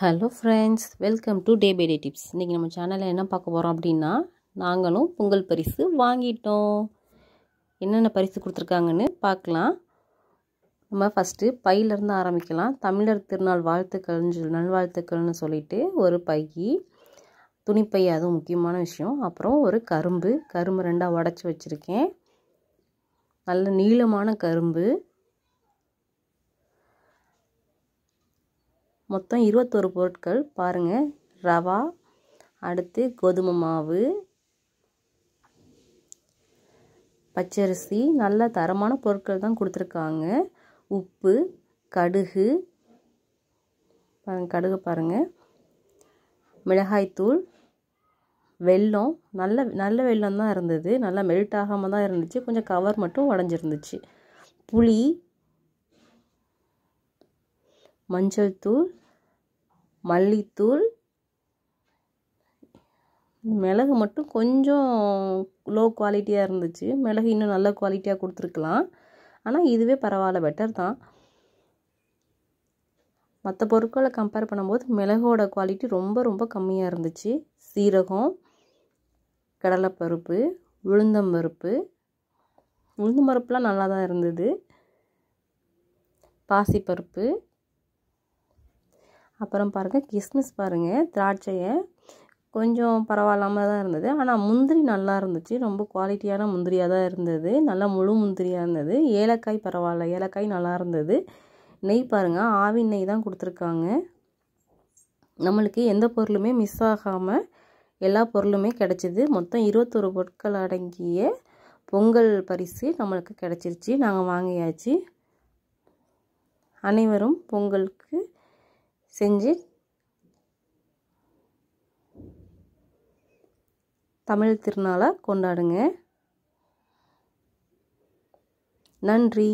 hello friends welcome to day by day tips இன்றைக்கி நம்ம சேனலில் என்ன பார்க்க போகிறோம் அப்படின்னா நாங்களும் பொங்கல் பரிசு வாங்கிட்டோம் என்னென்ன பரிசு கொடுத்துருக்காங்கன்னு பார்க்கலாம் நம்ம ஃபஸ்ட்டு பையிலேருந்து ஆரம்பிக்கலாம் தமிழர் திருநாள் வாழ்த்துக்கள்னு சொல்லி நல்வாழ்த்துக்கள்னு சொல்லிட்டு ஒரு பைக்கி துணிப்பை அதுவும் முக்கியமான விஷயம் அப்புறம் ஒரு கரும்பு கரும்பு ரெண்டாக உடச்சி வச்சுருக்கேன் நல்ல நீளமான கரும்பு மொத்தம் இருபத்தோரு பொருட்கள் பாருங்கள் ரவா அடுத்து கோதுமை மாவு பச்சரிசி நல்ல தரமான பொருட்கள் தான் கொடுத்துருக்காங்க உப்பு கடுகு கடுகு பாருங்கள் மிளகாய்த்தூள் வெல்லம் நல்ல நல்ல வெல்லம் தான் இருந்தது நல்லா மெல்ட் ஆகாமல் தான் இருந்துச்சு கொஞ்சம் கவர் மட்டும் உடஞ்சிருந்துச்சு புளி மஞ்சள் தூள் மல்லித்தூள் மிளகு மட்டும் கொஞ்சம் லோ குவாலிட்டியாக இருந்துச்சு மிளகு இன்னும் நல்ல குவாலிட்டியாக கொடுத்துருக்கலாம் ஆனால் இதுவே பரவாயில்ல பெட்டர் தான் மற்ற பொருட்களை கம்பேர் பண்ணும்போது மிளகோட குவாலிட்டி ரொம்ப ரொம்ப கம்மியாக இருந்துச்சு சீரகம் கடலைப்பருப்பு உளுந்தம் பருப்பு உளுந்தம் பருப்புலாம் நல்லா தான் இருந்தது பாசிப்பருப்பு அப்புறம் பாருங்கள் கிஸ்மிஸ் பாருங்கள் திராட்சையை கொஞ்சம் பரவாயில்லாமல் தான் இருந்தது ஆனால் முந்திரி நல்லா இருந்துச்சு ரொம்ப குவாலிட்டியான முந்திரியாக தான் இருந்தது நல்லா முழு முந்திரியாக இருந்தது ஏலக்காய் பரவாயில்ல ஏலக்காய் நல்லா இருந்தது நெய் பாருங்கள் ஆவி நெய் தான் கொடுத்துருக்காங்க நம்மளுக்கு எந்த பொருளுமே மிஸ் ஆகாமல் எல்லா பொருளுமே கிடச்சிது மொத்தம் இருபத்தொரு பொருட்கள் அடங்கிய பொங்கல் பரிசு நம்மளுக்கு கிடச்சிருச்சு நாங்கள் வாங்கியாச்சு அனைவரும் பொங்கலுக்கு செஞ்சு தமிழ் திருநாளாக கொண்டாடுங்க நன்றி